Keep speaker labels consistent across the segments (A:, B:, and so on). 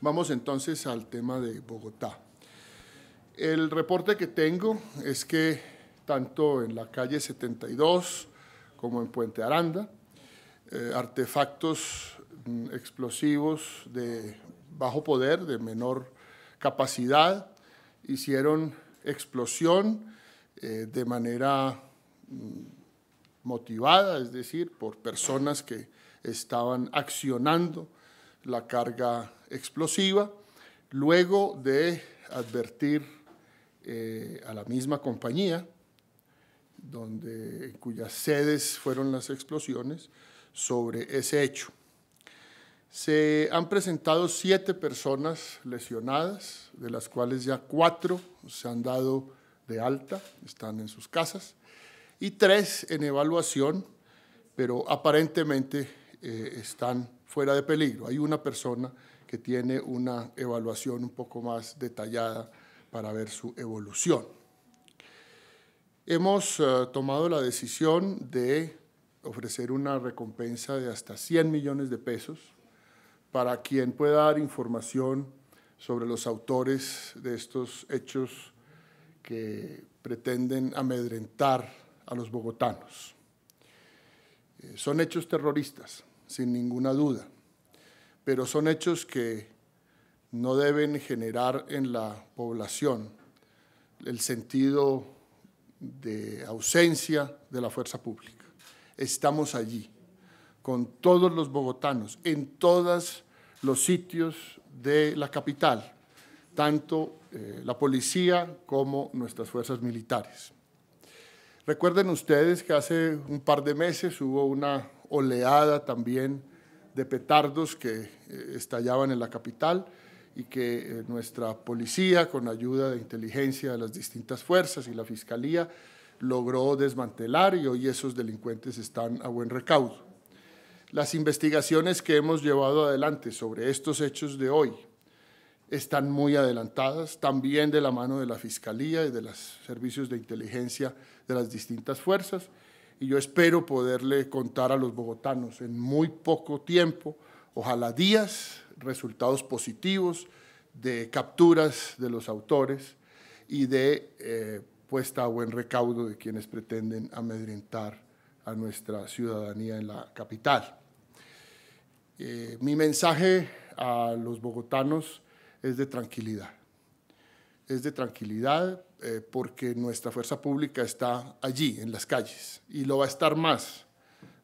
A: Vamos entonces al tema de Bogotá. El reporte que tengo es que tanto en la calle 72 como en Puente Aranda, eh, artefactos mm, explosivos de bajo poder, de menor capacidad, hicieron explosión eh, de manera mm, motivada, es decir, por personas que estaban accionando la carga explosiva, luego de advertir eh, a la misma compañía, donde, cuyas sedes fueron las explosiones, sobre ese hecho. Se han presentado siete personas lesionadas, de las cuales ya cuatro se han dado de alta, están en sus casas, y tres en evaluación, pero aparentemente eh, están fuera de peligro. Hay una persona que tiene una evaluación un poco más detallada para ver su evolución. Hemos eh, tomado la decisión de ofrecer una recompensa de hasta 100 millones de pesos para quien pueda dar información sobre los autores de estos hechos que pretenden amedrentar a los bogotanos. Eh, son hechos terroristas, sin ninguna duda pero son hechos que no deben generar en la población el sentido de ausencia de la fuerza pública. Estamos allí, con todos los bogotanos, en todos los sitios de la capital, tanto eh, la policía como nuestras fuerzas militares. Recuerden ustedes que hace un par de meses hubo una oleada también de petardos que eh, estallaban en la capital y que eh, nuestra policía, con ayuda de inteligencia de las distintas fuerzas y la fiscalía, logró desmantelar y hoy esos delincuentes están a buen recaudo. Las investigaciones que hemos llevado adelante sobre estos hechos de hoy están muy adelantadas, también de la mano de la Fiscalía y de los servicios de inteligencia de las distintas fuerzas, y yo espero poderle contar a los bogotanos en muy poco tiempo, ojalá días, resultados positivos de capturas de los autores y de eh, puesta a buen recaudo de quienes pretenden amedrentar a nuestra ciudadanía en la capital. Eh, mi mensaje a los bogotanos es de tranquilidad es de tranquilidad eh, porque nuestra fuerza pública está allí, en las calles, y lo va a estar más.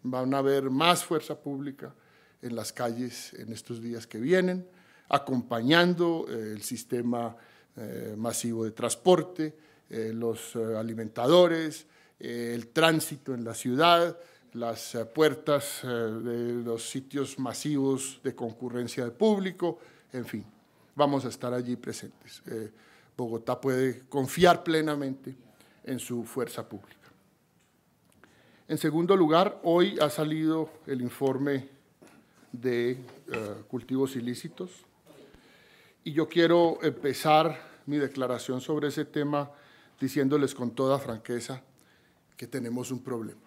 A: Van a haber más fuerza pública en las calles en estos días que vienen, acompañando eh, el sistema eh, masivo de transporte, los alimentadores, el tránsito en la ciudad, las puertas de los sitios masivos de concurrencia de público, en fin, vamos a estar allí presentes. Bogotá puede confiar plenamente en su fuerza pública. En segundo lugar, hoy ha salido el informe de eh, cultivos ilícitos y yo quiero empezar mi declaración sobre ese tema diciéndoles con toda franqueza que tenemos un problema.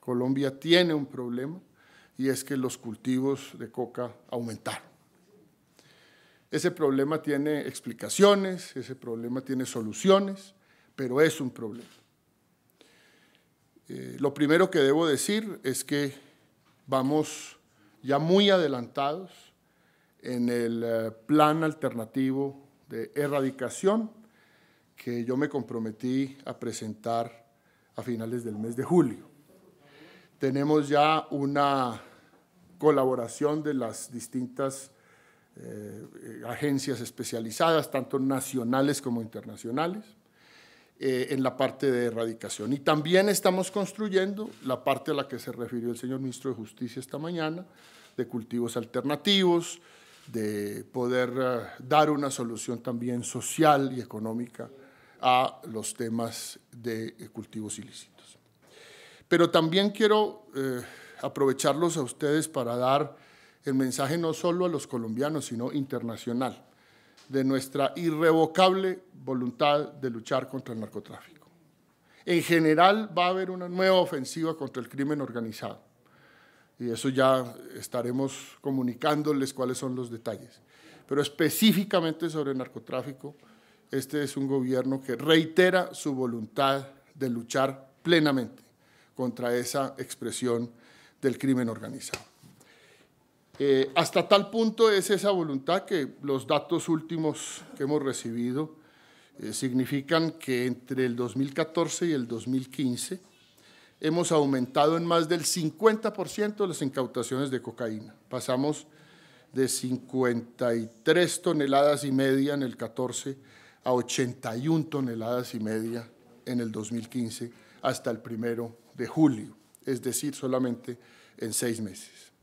A: Colombia tiene un problema y es que los cultivos de coca aumentaron. Ese problema tiene explicaciones, ese problema tiene soluciones, pero es un problema. Eh, lo primero que debo decir es que vamos ya muy adelantados en el eh, plan alternativo de erradicación que yo me comprometí a presentar a finales del mes de julio. Tenemos ya una colaboración de las distintas eh, agencias especializadas, tanto nacionales como internacionales, eh, en la parte de erradicación. Y también estamos construyendo la parte a la que se refirió el señor ministro de Justicia esta mañana, de cultivos alternativos, de poder eh, dar una solución también social y económica a los temas de eh, cultivos ilícitos. Pero también quiero aprovecharlos a ustedes para dar el mensaje no solo a los colombianos, sino internacional, de nuestra irrevocable voluntad de luchar contra el narcotráfico. En general va a haber una nueva ofensiva contra el crimen organizado y eso ya estaremos comunicándoles cuáles son los detalles. Pero específicamente sobre el narcotráfico, este es un gobierno que reitera su voluntad de luchar plenamente contra esa expresión del crimen organizado. Eh, hasta tal punto es esa voluntad que los datos últimos que hemos recibido eh, significan que entre el 2014 y el 2015 hemos aumentado en más del 50% las incautaciones de cocaína. Pasamos de 53 toneladas y media en el 14 a 81 toneladas y media en el 2015 hasta el primero de julio, es decir, solamente en seis meses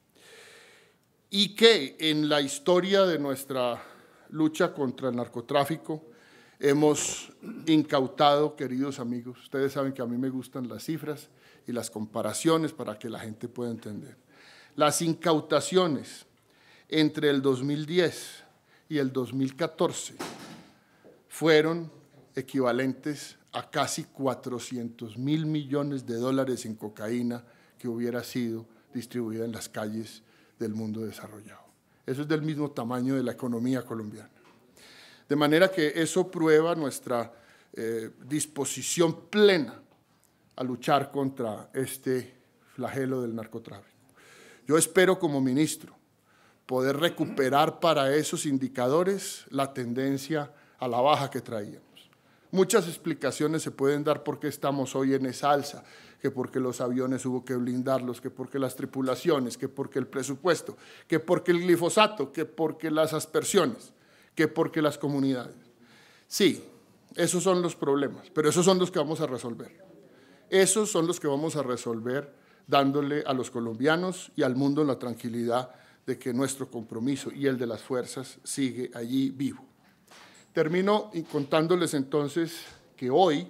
A: y que en la historia de nuestra lucha contra el narcotráfico hemos incautado, queridos amigos, ustedes saben que a mí me gustan las cifras y las comparaciones para que la gente pueda entender. Las incautaciones entre el 2010 y el 2014 fueron equivalentes a casi 400 mil millones de dólares en cocaína que hubiera sido distribuida en las calles del mundo desarrollado. Eso es del mismo tamaño de la economía colombiana. De manera que eso prueba nuestra eh, disposición plena a luchar contra este flagelo del narcotráfico. Yo espero como ministro poder recuperar para esos indicadores la tendencia a la baja que traían. Muchas explicaciones se pueden dar por qué estamos hoy en esa alza, que porque los aviones hubo que blindarlos, que porque las tripulaciones, que porque el presupuesto, que porque el glifosato, que porque las aspersiones, que porque las comunidades. Sí, esos son los problemas, pero esos son los que vamos a resolver. Esos son los que vamos a resolver dándole a los colombianos y al mundo la tranquilidad de que nuestro compromiso y el de las fuerzas sigue allí vivo. Termino contándoles entonces que hoy,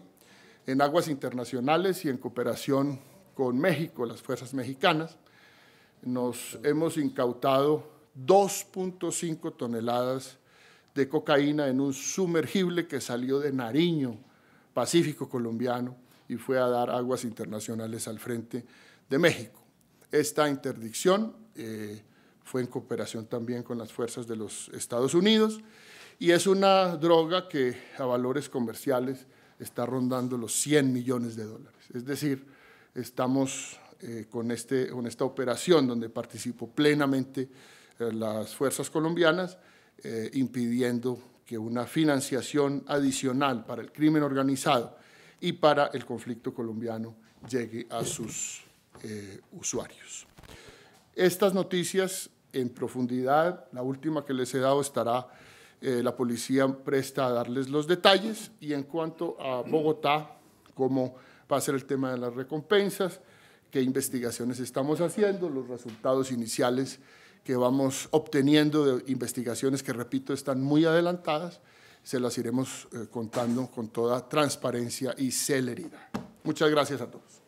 A: en aguas internacionales y en cooperación con México, las fuerzas mexicanas, nos hemos incautado 2.5 toneladas de cocaína en un sumergible que salió de Nariño, Pacífico colombiano, y fue a dar aguas internacionales al frente de México. Esta interdicción eh, fue en cooperación también con las fuerzas de los Estados Unidos y es una droga que a valores comerciales está rondando los 100 millones de dólares. Es decir, estamos eh, con, este, con esta operación donde participó plenamente eh, las fuerzas colombianas, eh, impidiendo que una financiación adicional para el crimen organizado y para el conflicto colombiano llegue a sus usuarios. Estas noticias en profundidad, la última que les he dado estará eh, la policía presta a darles los detalles. Y en cuanto a Bogotá, cómo va a ser el tema de las recompensas, qué investigaciones estamos haciendo, los resultados iniciales que vamos obteniendo de investigaciones que, repito, están muy adelantadas, se las iremos eh, contando con toda transparencia y celeridad. Muchas gracias a todos.